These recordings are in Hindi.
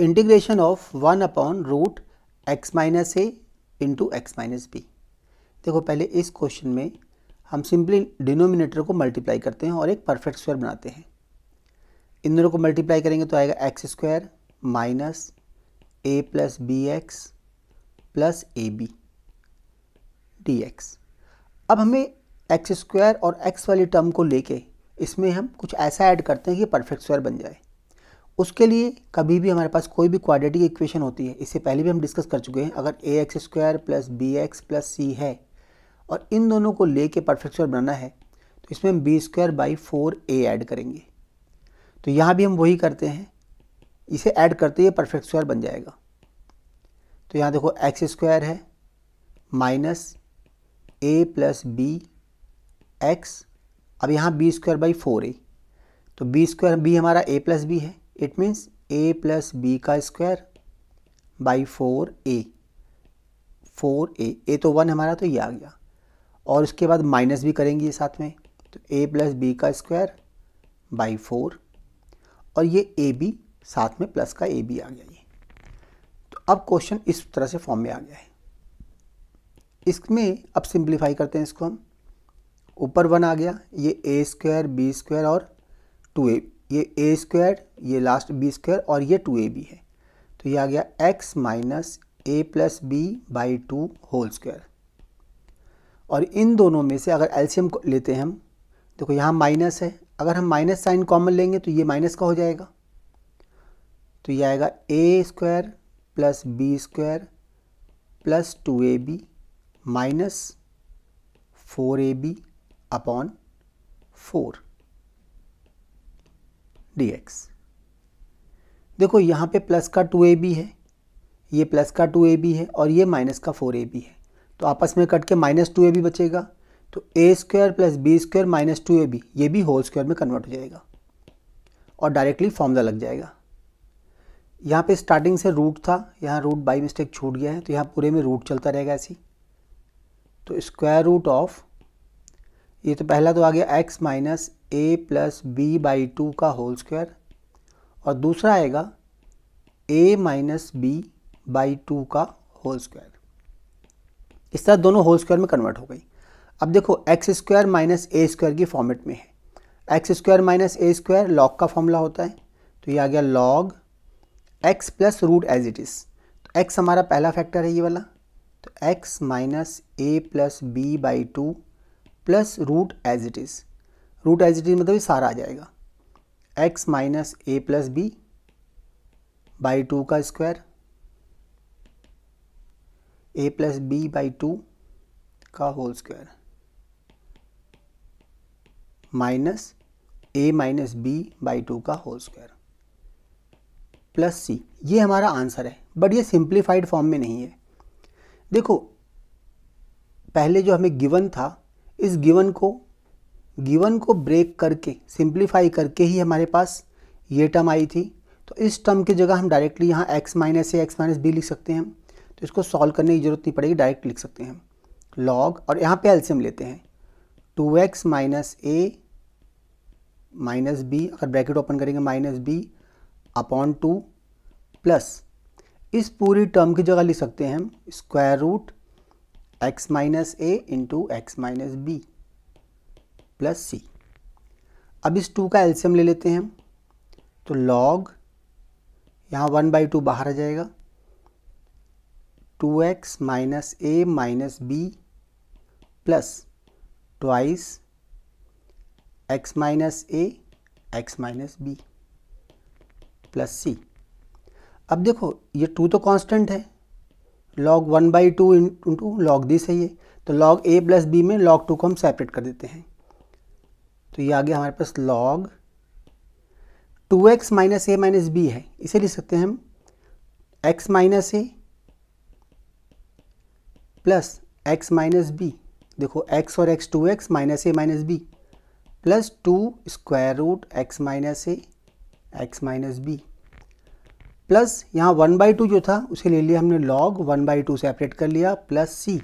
integration of one upon root x minus a into x minus b देखो पहले इस क्वेश्चन में हम सिंपली डिनोमिनेटर को मल्टीप्लाई करते हैं और एक परफेक्ट स्क्वायर बनाते हैं इन दोनों को मल्टीप्लाई करेंगे तो आएगा x square minus a plus b x plus a b d x अब हमें एक्स स्क्वायर और एक्स वाली टर्म को लेके इसमें हम कुछ ऐसा ऐड करते हैं कि परफेक्ट स्क्वायर बन जाए उसके लिए कभी भी हमारे पास कोई भी क्वाड्रेटिक इक्वेशन होती है इससे पहले भी हम डिस्कस कर चुके हैं अगर a x square plus b x plus c है और इन दोनों को ले परफेक्ट स्क्वायर बनाना है तो इसमें हम b square by four a add करेंगे तो यहाँ भी हम वही करते हैं इसे ऐड करते ही परफेक्ट स्क्वायर बन जाएगा तो यहाँ देखो एक्स स्क्वायर है minus a plus b x अब यहाँ b square by four a तो बी स्क्वायर बी हमारा ए प्लस बी है it means a plus b का square by four a four a a तो वन हमारा तो ये आ गया और उसके बाद माइनस भी करेंगे साथ में तो ए प्लस बी का स्क्वायर बाई फोर और ये ए बी साथ में प्लस का ए बी आ गया ये तो अब क्वेश्चन इस तरह से फॉर्म में आ गया है इसमें अब सिंप्लीफाई करते हैं इसको हम ऊपर वन आ गया ये ए स्क्वायर बी स्क्वायर और टू ए ये ए स्क्वायर ये लास्ट बी स्क्वायर और ये टू ए बी है तो ये आ गया x minus a plus b by two whole square और इन दोनों में से अगर एल्शियम लेते हैं हम देखो यहाँ माइनस है अगर हम माइनस साइन कॉमन लेंगे तो ये माइनस का हो जाएगा तो ये आएगा a square plus b square plus two a b minus four a b upon four dx देखो यहाँ पे प्लस का टू ए बी है ये प्लस का टू ए बी है और ये माइनस का फोर ए बी है तो आपस में कट के माइनस टू ए बी बचेगा तो a square plus b square minus two a b ये भी होल स्क्वायर में कन्वर्ट हो जाएगा और डायरेक्टली फॉर्मूला लग जाएगा यहाँ पे स्टार्टिंग से रूट था यहाँ रूट बाई मिस्टेक छूट गया है तो यहाँ पूरे में रूट चलता रहेगा ऐसी तो स्क्वायर रूट ऑफ ये तो पहला तो आ गया x minus a plus b by two का होल स्क्वायर और दूसरा आएगा a minus b by two का होल स्क्वायर इस तरह दोनों होल स्क्वायर में कन्वर्ट हो गई अब देखो x square minus a square की फॉर्मेट में है x square minus a square log का फॉर्मूला होता है तो ये आ गया log x plus root as it is तो एक्स हमारा पहला फैक्टर है ये वाला तो x minus a plus b by two plus root as it is root as it is मतलब सारा आ जाएगा x minus a plus b by two का square a plus b by two का whole square minus a minus b by two का होल स्क्वायर प्लस सी ये हमारा आंसर है बट ये सिंप्लीफाइड फॉर्म में नहीं है देखो पहले जो हमें गिवन था इस गिवन को गिवन को ब्रेक करके सिंप्लीफाई करके ही हमारे पास ये टर्म आई थी तो इस टर्म की जगह हम डायरेक्टली यहाँ x minus a x minus b लिख सकते हैं तो इसको सॉल्व करने की ज़रूरत नहीं पड़ेगी डायरेक्ट लिख सकते हैं लॉग और यहाँ पे एल्सियम लेते हैं two x minus a minus b अगर ब्रैकेट ओपन करेंगे minus b upon two plus इस पूरी टर्म की जगह लिख सकते हैं हम square root x minus a into x minus b plus c अब इस टू का एल्सियम ले लेते हैं हम तो लॉग यहाँ वन बाई टू बाहर आ जाएगा two x minus a minus b plus twice x minus a x minus b plus c अब देखो ये टू तो कांस्टेंट है log one by two into log this है ये तो लॉग ए प्लस बी में लॉग टू को हम सेपरेट कर देते हैं तो ये आ गया हमारे पास log two x minus a minus b है इसे लिख सकते हैं हम x minus a plus x minus b देखो एक्स और x two x minus a minus b plus two square root x minus a x minus b plus यहाँ वन बाई टू जो था उसे ले लिया हमने log one by two separate कर लिया प्लस सी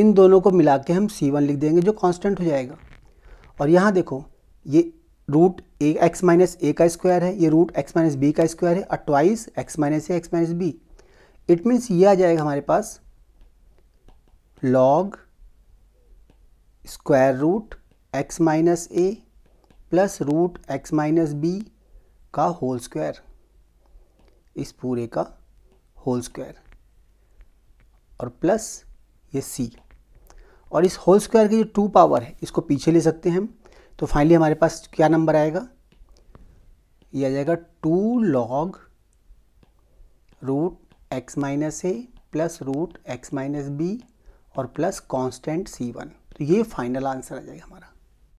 इन दोनों को मिला के हम सी वन लिख देंगे जो कांस्टेंट हो जाएगा और यहाँ देखो ये root a x minus a का स्क्वायर है ये रूट एक्स माइनस बी का स्क्वायर है और twice x minus a x minus b it means ये आ जाएगा हमारे पास log square root x minus a plus root x minus b का होल स्क्वायर इस पूरे का होल स्क्वायर और प्लस ये सी और इस होल स्क्वायर की जो टू पावर है इसको पीछे ले सकते हैं हम तो फाइनली हमारे पास क्या नंबर आएगा ये आ जाएगा two log root x minus a plus root x minus b और प्लस कांस्टेंट सी वन तो ये फाइनल आंसर आ जाएगा हमारा